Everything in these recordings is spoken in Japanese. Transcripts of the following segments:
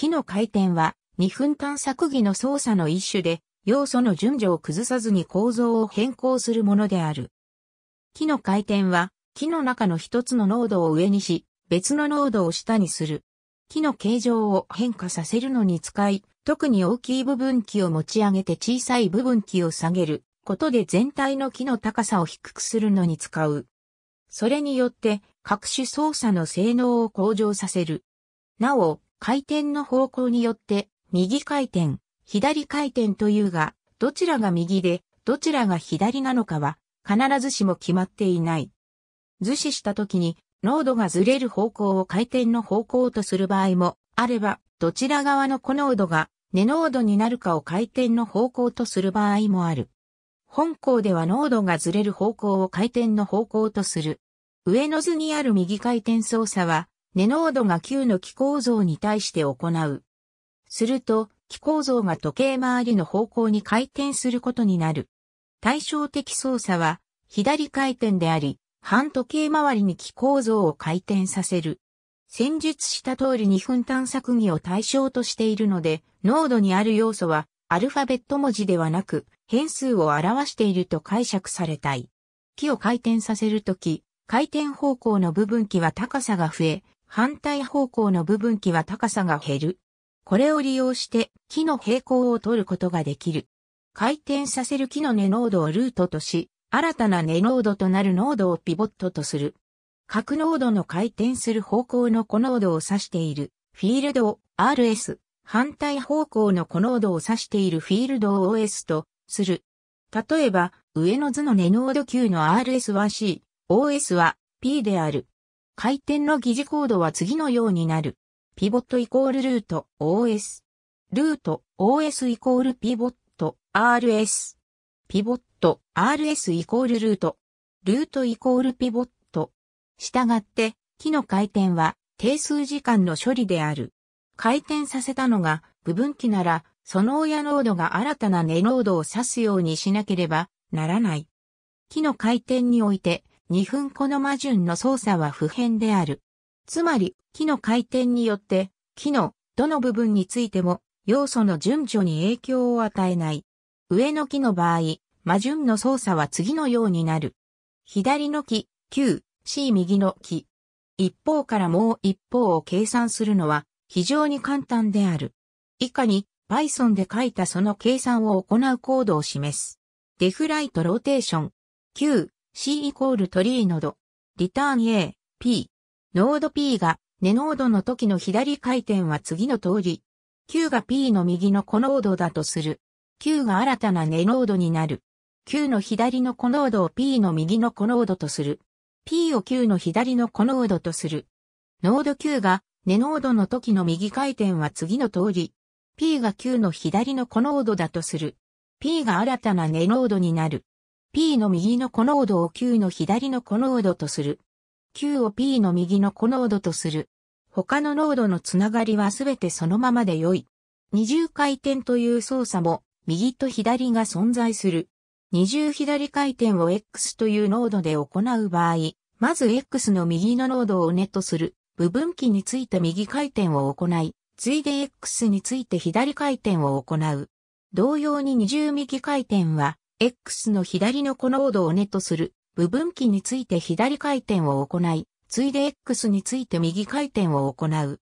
木の回転は2分探索技の操作の一種で、要素の順序を崩さずに構造を変更するものである。木の回転は、木の中の一つの濃度を上にし、別の濃度を下にする。木の形状を変化させるのに使い、特に大きい部分器を持ち上げて小さい部分器を下げることで全体の木の高さを低くするのに使う。それによって各種操作の性能を向上させる。なお、回転の方向によって、右回転、左回転というが、どちらが右で、どちらが左なのかは、必ずしも決まっていない。図示した時に、濃度がずれる方向を回転の方向とする場合も、あれば、どちら側のコ濃度が、根濃度になるかを回転の方向とする場合もある。本項では濃度がずれる方向を回転の方向とする。上の図にある右回転操作は、ネ濃度が9の気構造に対して行う。すると、気構造が時計回りの方向に回転することになる。対照的操作は、左回転であり、反時計回りに気構造を回転させる。先述した通り2分探索儀を対象としているので、濃度にある要素は、アルファベット文字ではなく、変数を表していると解釈されたい。木を回転させるとき、回転方向の部分器は高さが増え、反対方向の部分機は高さが減る。これを利用して木の平行を取ることができる。回転させる木の根濃度をルートとし、新たな根濃度となる濃度をピボットとする。各濃度の回転する方向のコ濃度を指しているフィールドを RS、反対方向のコ濃度を指しているフィールドを OS とする。例えば、上の図の根濃度級の RS は C、OS は P である。回転の疑似コードは次のようになる。ピボットイコールルート OS。ルート OS イコールピボット RS。ピボット RS イコールルート。ルートイコールピボット。したがって、木の回転は定数時間の処理である。回転させたのが部分機なら、その親ノードが新たな根ノードを指すようにしなければならない。木の回転において、二分この魔順の操作は不変である。つまり、木の回転によって、木のどの部分についても要素の順序に影響を与えない。上の木の場合、魔順の操作は次のようになる。左の木、Q、C 右の木。一方からもう一方を計算するのは非常に簡単である。以下に Python で書いたその計算を行うコードを示す。デフライトローテーション。Q、C イコールトリーノド。リターン A、P。ノード P が、ネノードの時の左回転は次の通り。Q が P の右のコノードだとする。Q が新たなネノードになる。Q の左のコノードを P の右のコノードとする。P を Q の左のコノードとする。ノード Q が、ネノードの時の右回転は次の通り。P が Q の左のコノードだとする。P が新たなネノードになる。P の右のコノードを Q の左のコノードとする。Q を P の右のコノードとする。他のノードのつながりはすべてそのままで良い。二重回転という操作も、右と左が存在する。二重左回転を X というノードで行う場合、まず X の右のノードをネットする。部分機について右回転を行い、次いで X について左回転を行う。同様に二重右回転は、X の左のこのードをッとする部分器について左回転を行い、ついで X について右回転を行う。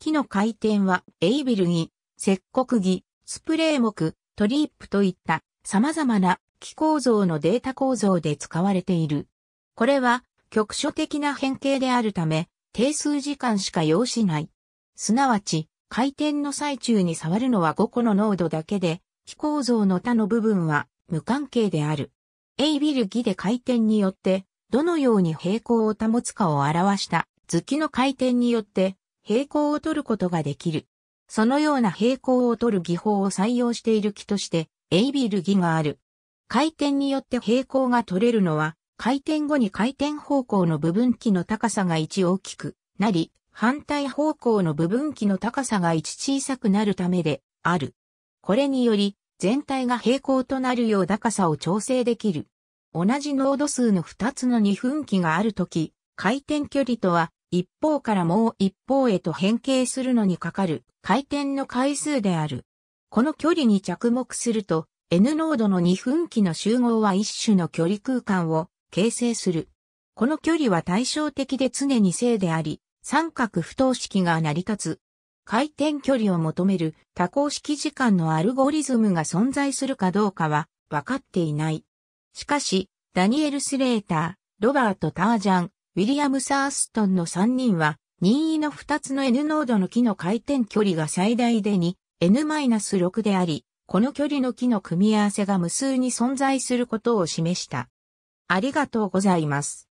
木の回転は、エイビルギ、石刻ギ、スプレー木、トリープといった様々な機構造のデータ構造で使われている。これは局所的な変形であるため、定数時間しか要しない。すなわち、回転の最中に触るのは5個の濃度だけで、機構造の他の部分は無関係である。エイビルギで回転によって、どのように平行を保つかを表した図記の回転によって平行を取ることができる。そのような平行を取る技法を採用している木として、エイビルギがある。回転によって平行が取れるのは、回転後に回転方向の部分器の高さが1大きくなり、反対方向の部分器の高さが1小さくなるためである。これにより、全体が平行となるよう高さを調整できる。同じ濃度数の2つの2分岐があるとき、回転距離とは一方からもう一方へと変形するのにかかる回転の回数である。この距離に着目すると N 濃度の2分岐の集合は一種の距離空間を形成する。この距離は対照的で常に正であり、三角不等式が成り立つ回転距離を求める多項式時間のアルゴリズムが存在するかどうかは分かっていない。しかし、ダニエル・スレーター、ロバート・タージャン、ウィリアム・サーストンの3人は、任意の2つの N ノードの木の回転距離が最大で 2N-6 であり、この距離の木の組み合わせが無数に存在することを示した。ありがとうございます。